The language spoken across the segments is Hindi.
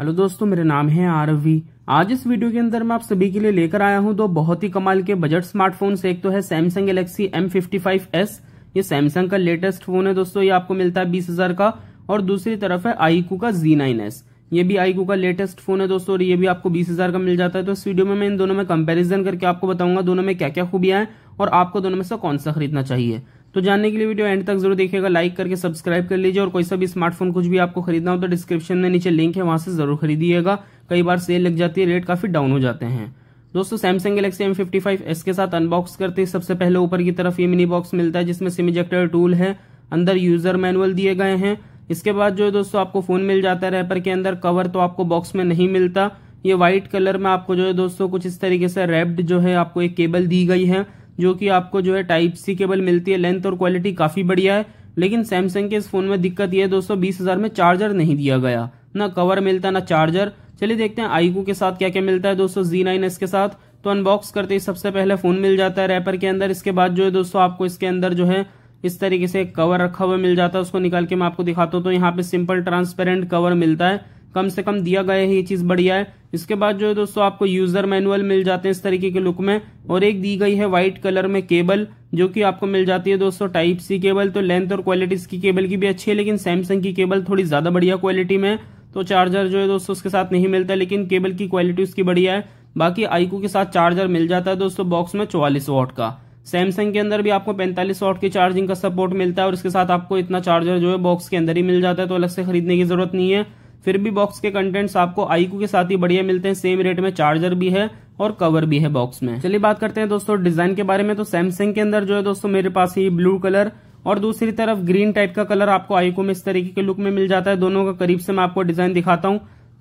हेलो दोस्तों मेरा नाम है आरवी आज इस वीडियो के अंदर मैं आप सभी के लिए लेकर आया हूं दो बहुत ही कमाल के बजट स्मार्टफोन्स एक तो है सैमसंग गैलेक्सी M55s ये सैमसंग का लेटेस्ट फोन है दोस्तों ये आपको मिलता है बीस हजार का और दूसरी तरफ है आईकू का एस ये भी आईकू का लेटेस्ट फोन है दोस्तों और ये भी आपको बीस हजार का मिल जाता है तो इस वीडियो में मैं इन दोनों में कंपेरिजन करके आपको बताऊंगा दोनों में क्या क्या खूबियां हैं और आपको दोनों में से कौन सा खरीदना चाहिए तो जानने के लिए वीडियो एंड तक जरूर देखिएगा लाइक करके सब्सक्राइब कर लीजिए और कोई सा भी स्मार्टफोन कुछ भी आपको खरीदना हो तो डिस्क्रिप्शन में नीचे लिंक है वहां से जरूर खरीदिएगा कई बार सेल लग जाती है रेट काफी डाउन हो जाते हैं दोस्तों सैमसंग गैलेक्सी एम फिफ्टी के साथ अनबॉक्स करते हैं सबसे पहले ऊपर की तरफ ये मिनी बॉक्स मिलता है जिसमें सिम इजेक्टर टूल है अंदर यूजर मैनुअल दिए गए हैं इसके बाद जो है दोस्तों आपको फोन मिल जाता है रैपर के अंदर कवर तो आपको बॉक्स में नहीं मिलता ये व्हाइट कलर में आपको जो है दोस्तों कुछ इस तरीके से रेप्ड जो है आपको एक केबल दी गई है जो कि आपको जो है टाइप सी केबल मिलती है लेंथ और क्वालिटी काफ़ी बढ़िया है लेकिन सैमसंग के इस फ़ोन में दिक्कत यह है दोस्तों बीस हज़ार में चार्जर नहीं दिया गया ना कवर मिलता ना चार्जर चलिए देखते हैं आईकू के साथ क्या क्या मिलता है दोस्तों जी नाइन एस के साथ तो अनबॉक्स करते ही सबसे पहले फ़ोन मिल जाता है रैपर के अंदर इसके बाद जो है दोस्तों आपको इसके अंदर जो है इस तरीके से कवर रखा हुआ मिल जाता है उसको निकाल के मैं आपको दिखाता हूँ तो यहाँ पे सिंपल ट्रांसपेरेंट कवर मिलता है कम से कम दिया गया है ये चीज़ बढ़िया है इसके बाद जो है दोस्तों आपको यूजर मैनुअल मिल जाते हैं इस तरीके के लुक में और एक दी गई है व्हाइट कलर में केबल जो कि आपको मिल जाती है दोस्तों टाइप सी केबल तो लेंथ और क्वालिटी इसकी केबल की भी अच्छी है लेकिन सैमसंग की केबल थोड़ी ज्यादा बढ़िया क्वालिटी में तो चार्जर जो है दोस्तों उसके साथ नहीं मिलता लेकिन केबल की क्वालिटी उसकी बढ़िया है बाकी आईको के साथ चार्जर मिल जाता है दोस्तों बॉक्स में चौवालीस वॉट का सैमसंग के अंदर भी आपको पैंतालीस वॉट की चार्जिंग का सपोर्ट मिलता है और इसके साथ आपको इतना चार्जर जो है बॉक्स के अंदर ही मिल जाता है तो अलग से खरीदने की जरूरत नहीं है फिर भी बॉक्स के कंटेंट्स आपको आईकू के साथ ही बढ़िया मिलते हैं सेम रेट में चार्जर भी है और कवर भी है बॉक्स में चलिए बात करते हैं दोस्तों डिजाइन के बारे में तो सैमसंग के अंदर जो है दोस्तों मेरे पास ही ब्लू कलर और दूसरी तरफ ग्रीन टाइप का कलर आपको आईको में इस तरीके के लुक में मिल जाता है दोनों का करीब से मैं आपको डिजाइन दिखाता हूँ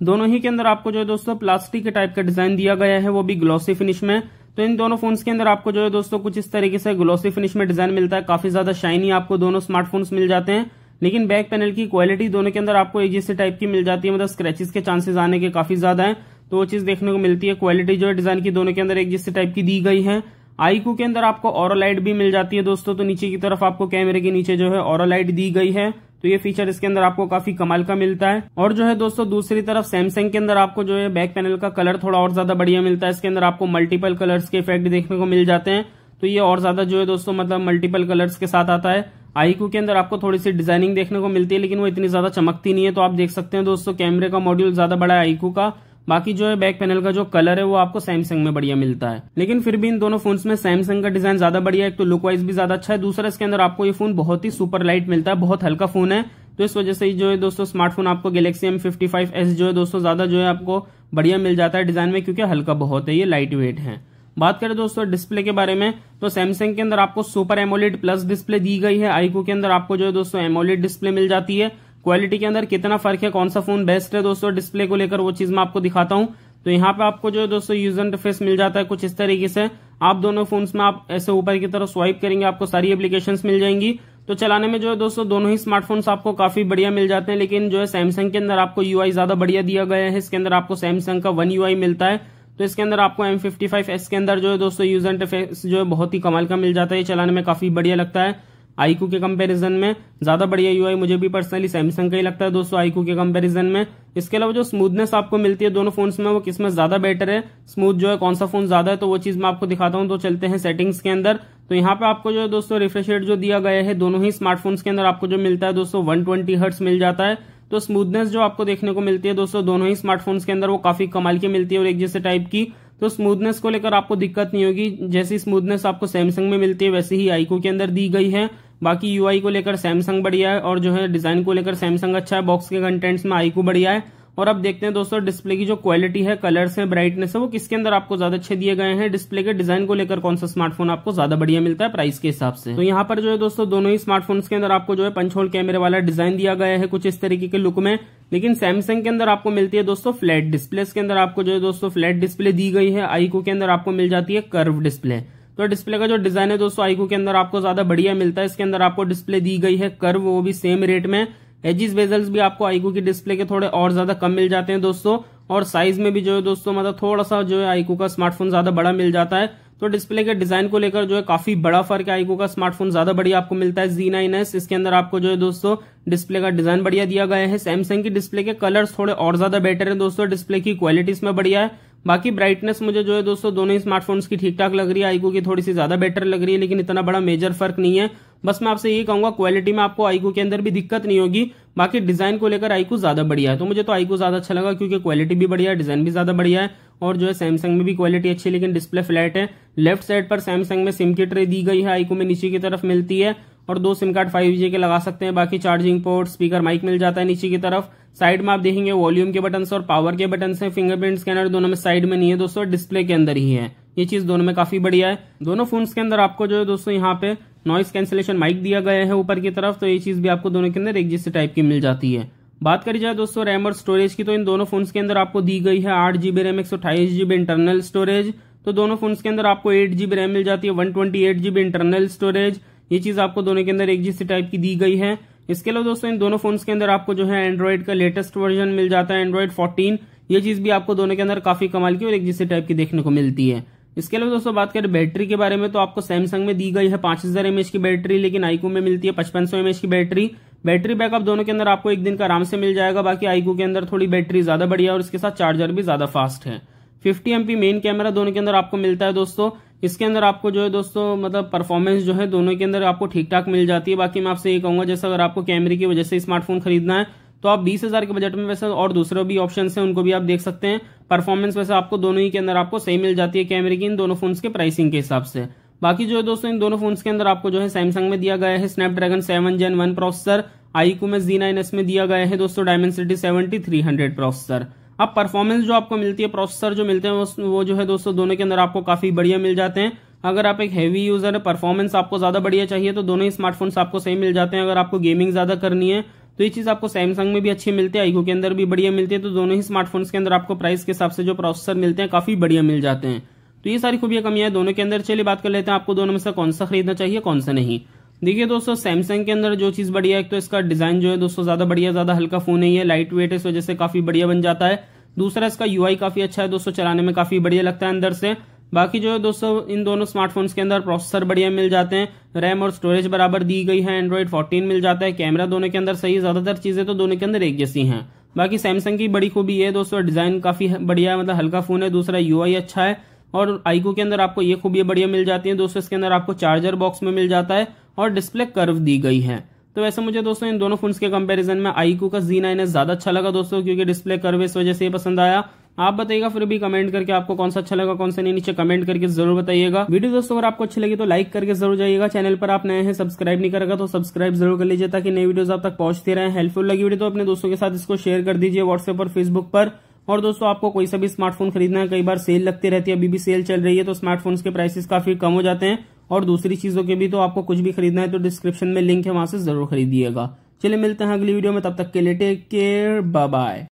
दोनों ही के अंदर आपको जो है दोस्तों प्लास्टिक के टाइप का डिजाइन दिया गया है वो भी ग्लॉसी फिनिश में तो इन दोनों फोन्स के अंदर आपको जो है दोस्तों कुछ इस तरीके से ग्लॉसी फिनिश में डिजाइन मिलता है काफी ज्यादा शाइनी आपको दोनों स्मार्टफोन्स मिल जाते हैं लेकिन बैक पैनल की क्वालिटी दोनों के अंदर आपको एक जैसे टाइप की मिल जाती है मतलब स्क्रेचेस के चांसेस आने के काफी ज्यादा है तो वो चीज देखने को मिलती है क्वालिटी जो है डिजाइन की दोनों के अंदर एक जैसे टाइप की दी गई है आईकू के अंदर आपको लाइट भी मिल जाती है दोस्तों तो नीचे की तरफ आपको कैमरे के नीचे जो है लाइट दी गई है तो ये फीचर इसके अंदर आपको काफी कमाल का मिलता है और जो है दोस्तों दूसरी तरफ सैमसंग के अंदर आपको जो है बैक पैनल का कलर थोड़ा और ज्यादा बढ़िया मिलता है इसके अंदर आपको मल्टीपल कलर्स के इफेक्ट देखने को मिल जाते हैं तो ये और ज्यादा जो है दोस्तों मतलब मल्टीपल कलर्स के साथ आता है आई के अंदर आपको थोड़ी सी डिजाइनिंग देखने को मिलती है लेकिन वो इतनी ज्यादा चमकती नहीं है तो आप देख सकते हैं दोस्तों कैमरे का मॉड्यूल ज्यादा बड़ा है आईकू का बाकी जो है बैक पैनल का जो कलर है वो आपको सैमसंग में बढ़िया मिलता है लेकिन फिर भी इन दोनों फोन्स में सैमसंग का डिजाइन ज्यादा बढ़िया है एक तो लुक वाइज भी ज्यादा अच्छा है दूसरा इसके अंदर आपको ये फोन बहुत ही सुपर लाइट मिलता है बहुत हल्का फोन है तो इस वजह से जो है दोस्तों स्मार्टफोन आपको Galaxy M fifty five S जो है दोस्तों ज्यादा जो है आपको बढ़िया मिल जाता है डिजाइन में क्योंकि हल्का बहुत है ये लाइट वेट है बात करें दोस्तों डिस्प्ले के बारे में तो सैमसंग के अंदर आपको सुपर एमोलेड प्लस डिस्प्ले दी गई है आईको के अंदर आपको जो है दोस्तों एमोलेड डिस्प्ले मिल जाती है क्वालिटी के अंदर कितना फर्क है कौन सा फोन बेस्ट है दोस्तों डिस्प्ले को लेकर वो चीज मैं आपको दिखाता हूँ तो यहाँ पे आपको जो है दोस्तों यूज इंटरफेस मिल जाता है कुछ इस तरीके से आप दोनों फोन में आप ऐसे ऊपर की तरफ स्वाइप करेंगे आपको सारी एप्लीकेशन मिल जाएंगी तो चलाने में जो है दोस्तों दोनों ही स्मार्टफोन आपको काफी बढ़िया मिल जाते हैं लेकिन जो है सैमसंग के अंदर आपको यूआई ज्यादा बढ़िया दिया गया है इसके अंदर आपको सैमसंग का वन यूआई मिलता है तो इसके अंदर आपको एम फिफ्टी फाइव एस के अंदर जो है दोस्तों यूजर इंटरफेस जो है बहुत ही कमाल का मिल जाता है चलाने में काफी बढ़िया लगता है आईकू के कंपैरिजन में ज्यादा बढ़िया यूआई मुझे भी पर्सनली सैमसंग का ही लगता है दोस्तों आईकू के कंपैरिजन में इसके अलावा जो स्मूथनेस आपको मिलती है दोनों फोन्स में वो किसमें ज्यादा बेटर है स्मूथ जो है कौन सा फोन ज्यादा है तो वो चीज मैं आपको दिखाता हूँ तो चलते हैं सेटिंग्स के अंदर तो यहाँ पे आपको जो है दोस्तों रिफ्रेश रेट जो दिया गया है दोनों ही स्मार्टफोन्स के अंदर आपको जो मिलता है दोस्तों वन ट्वेंटी हर्ट्स मिल जाता है तो स्मूथनेस जो आपको देखने को मिलती है दोस्तों दोनों ही स्मार्टफोन्स के अंदर वो काफी कमाल की मिलती है और एक जैसे टाइप की तो स्मूथनेस को लेकर आपको दिक्कत नहीं होगी जैसी स्मूथनेस आपको सैमसंग में मिलती है वैसे ही आईको के अंदर दी गई है बाकी यूआई को लेकर सैमसंग बढ़िया है और जो है डिजाइन को लेकर सैमसंग अच्छा है बॉक्स के कंटेंट्स में आईको बढ़िया है और अब देखते हैं दोस्तों डिस्प्ले की जो क्वालिटी है कलर्स है ब्राइटनेस है वो किसके अंदर आपको ज्यादा अच्छे दिए गए हैं डिस्प्ले के डिजाइन को लेकर कौन सा स्मार्टफोन आपको ज्यादा बढ़िया मिलता है प्राइस के हिसाब से तो यहाँ पर जो है दोस्तों दोनों ही स्मार्टफोन के अंदर आपको जो है पंचोल कैमरे वाला डिजाइन दिया गया है कुछ इस तरीके के लुक में लेकिन सैमसंग के अंदर आपको मिलती है दोस्तों फ्लैट डिस्प्ले के अंदर आपको जो है दोस्तों फ्लैट डिस्प्ले दी गई है आईको के अंदर आपको मिल जाती है कर्व डिस्प्ले तो डिस्प्ले का जो डिजाइन है दोस्तों आईको के अंदर आपको ज्यादा बढ़िया मिलता है इसके अंदर आपको डिस्प्ले दी गई है कर्व वो भी सेम रेट में एजिस बेजल्स भी आपको आईकू की डिस्प्ले के थोड़े और ज्यादा कम मिल जाते हैं दोस्तों और साइज में भी जो है दोस्तों मतलब थोड़ा सा जो है आईकू का स्मार्टफोन ज्यादा बड़ा मिल जाता है तो डिस्प्ले के डिजाइन को लेकर जो है काफी बड़ा फर्क है आईको का स्मार्टफोन ज्यादा बढ़िया आपको मिलता है जी नाइन एस इसके अंदर आपको जो है दोस्तों डिस्प्ले का डिजाइन बढ़िया दिया गया है सैमसंग की डिस्प्ले के कलर्स थोड़े और ज्यादा बेटर है दोस्तों डिस्प्ले की क्वालिटी इसमें बढ़िया है बाकी ब्राइटनेस मुझे जो है दोस्तों दोनों ही स्मार्टफोन्स की ठीक ठाक लग रही है आईकू की थोड़ी सी ज्यादा बेटर लग रही है लेकिन इतना बड़ा मेजर फर्क नहीं है बस मैं आपसे ये कहूंगा क्वालिटी में आपको आईकू के अंदर भी दिक्कत नहीं होगी बाकी डिजाइन को लेकर आईकू ज्यादा बढ़िया है तो मुझे तो आईकू ज्यादा अच्छा लगा क्योंकि क्वालिटी भी बढ़िया है डिजाइन भी ज्यादा बढ़िया है और जो है सैमसंग में भी क्वालिटी अच्छी है लेकिन डिस्प्ले फ्लैट है लेफ्ट साइड पर सैमसंग में सिम की ट्रे दी गई है आईकू में नीचे की तरफ मिलती है और दो सिम कार्ड फाइव जी के लगा सकते हैं बाकी चार्जिंग पोर्ट स्पीकर माइक मिल जाता है नीचे की तरफ साइड में आप देखेंगे वॉल्यूम के बटन और पावर के बटन है फिंगरप्रिंट स्कैनर दोनों में साइड में नहीं है दोस्तों डिस्प्ले के अंदर ही है ये चीज दोनों में काफी बढ़िया है दोनों फोन के अंदर आपको जो है दोस्तों यहाँ पे नॉइस कैंसिलेशन माइक दिया गया है ऊपर की तरफ तो ये चीज भी आपको दोनों के अंदर एक जैसे टाइप की मिल जाती है बात करी जाए दोस्तों रैम और स्टोरेज की तो इन दोनों फोन्स के अंदर आपको दी गई है आठ जीबी रैम एक सौ जीबी इंटरनल स्टोरेज तो दोनों फोन्स के अंदर आपको एट जीबी रैम मिल जाती है one twenty eight GB internal storage ये चीज आपको दोनों के अंदर एक जैसी टाइप की दी गई है इसके अलावा दोस्तों इन दोनों फोन्स के अंदर आपको जो है एंड्रॉइड का लेटेस्ट वर्जन मिल जाता है एंड्रॉइड 14 ये चीज भी आपको दोनों के अंदर काफी कमाल की और एक जैसी टाइप की देखने को मिलती है इसके अलावा दोस्तों बात करें बैटरी के बारे में तो आपको सैमसंग में दी गई है पांच हजार एमएच की बैटरी लेकिन आईकू में मिलती है पचपन सौ एमएच की बैटरी बैटरी बैकअप दोनों के अंदर आपको एक दिन का आराम से मिल जाएगा बाकी आईकू के अंदर थोड़ी बैटरी ज्यादा बढ़िया और इसके साथ चार्जर भी ज्यादा फास्ट है फिफ्टी एमपी मेन कैमरा दोनों के अंदर आपको मिलता है दोस्तों इसके अंदर आपको जो है दोस्तों मतलब परफॉर्मेंस जो है दोनों के अंदर आपको ठीक ठाक मिल जाती है बाकी मैं आपसे ये कहूंगा जैसे अगर आपको कैमरे की वजह से स्मार्टफोन खरीदना है तो आप बीस हज़ार के बजट में वैसे और दूसरे भी ऑप्शन है उनको भी आप देख सकते हैं परफॉर्मेंस वैसे आपको दोनों ही के अंदर आपको सही मिल जाती है कैमरे की इन दोनों फोन्स के प्राइसिंग के हिसाब से बाकी जो है दोस्तों इन दोनों फोन्स के अंदर आपको जो है सैमसंग में दिया गया है Snapdragon seven gen one processor iQOO में जी नाइन एस में दिया गया है दोस्तों city seventy three hundred processor अब परफॉर्मेंस जो आपको मिलती है प्रोसेसर जो मिलते हैं वो जो है दोस्तों दोनों के अंदर आपको काफ़ी बढ़िया मिल जाते हैं अगर आप एक हैवी यूज़र है परफॉर्मेंस आपको ज़्यादा बढ़िया चाहिए तो दोनों ही स्मार्टफोन आपको सही मिल जाते हैं अगर आपको गेमिंग ज़्यादा करनी है तो ये चीज़ आपको सैमसंग में भी अच्छी मिलती है आईको के अंदर भी बढ़िया मिलती है तो दोनों ही स्मार्टफोन्स के अंदर आपको प्राइस के हिसाब से जो प्रोसेसर मिलते हैं काफ़ी बढ़िया मिल जाते हैं तो ये सारी खूबियां कमियां दोनों के अंदर चलिए बात कर लेते हैं आपको दोनों में से कौन सा खरीदना चाहिए कौन सा नहीं देखिए दोस्तों सैमसंग के अंदर जो चीज़ बढ़िया है तो इसका डिज़ाइन जो है दोस्तों ज़्यादा बढ़िया ज़्यादा हल्का फ़ोन है ये लाइट वेट इस वजह से काफ़ी बढ़िया बन जाता है दूसरा इसका यूआई काफ़ी अच्छा है दोस्तों चलाने में काफ़ी बढ़िया लगता है अंदर से बाकी जो है दोस्तों इन दोनों स्मार्टफोन्स के अंदर प्रोसेसर बढ़िया मिल जाते हैं रैम और स्टोरेज बराबर दी गई है एंड्रॉइड 14 मिल जाता है कैमरा दोनों के अंदर सही ज़्यादातर चीज़ें तो दोनों के अंदर एक जैसी हैं बाकी सैमसंग की बड़ी खूबी है दोस्तों डिज़ाइन काफ़ी बढ़िया है मतलब हल्का फ़ोन है दूसरा यू अच्छा है और आईको के अंदर आपको ये खूबी बढ़िया मिल जाती है दोस्तों इसके अंदर आपको चार्जर बॉक्स में मिल जाता है और डिस्प्ले कर्व दी गई है तो वैसे मुझे दोस्तों इन दोनों फोन के कंपैरिजन में आईको का जी नाइन ज्यादा अच्छा लगा दोस्तों क्योंकि डिस्प्ले कर्व इस वजह से पसंद आया आप बताइएगा फिर भी कमेंट करके आपको कौन सा अच्छा लगा कौन सा नहीं नीचे कमेंट करके जरूर बताइएगा वीडियो दोस्तों अगर आपको अच्छी लगी तो लाइक करके जरूर जाइएगा चैनल पर आप नए हैं सब्सक्राइब नहीं करेगा तो सब्सक्राइब जरूर कर लीजिए ताकि नई वीडियोस आप तक पहुंचते रहे हेल्पफुल लगी वीडियो तो अपने दोस्तों के साथ इसको शेयर कर दीजिए व्हाट्सएप और फेसबुक पर और दोस्तों आपको कोई सा भी स्मार्टफोन खरीदना है कई बार सेल लगती रहती है अभी भी सेल चल रही है तो स्मार्टफोन्स के प्राइसेस काफी कम हो जाते हैं और दूसरी चीज़ों के भी तो आपको कुछ भी खरीदना है तो डिस्क्रिप्शन में लिंक है वहां से ज़रूर खरीदिएगा चलिए मिलते हैं अगली वीडियो में तब तक के लिए टेक केयर बाय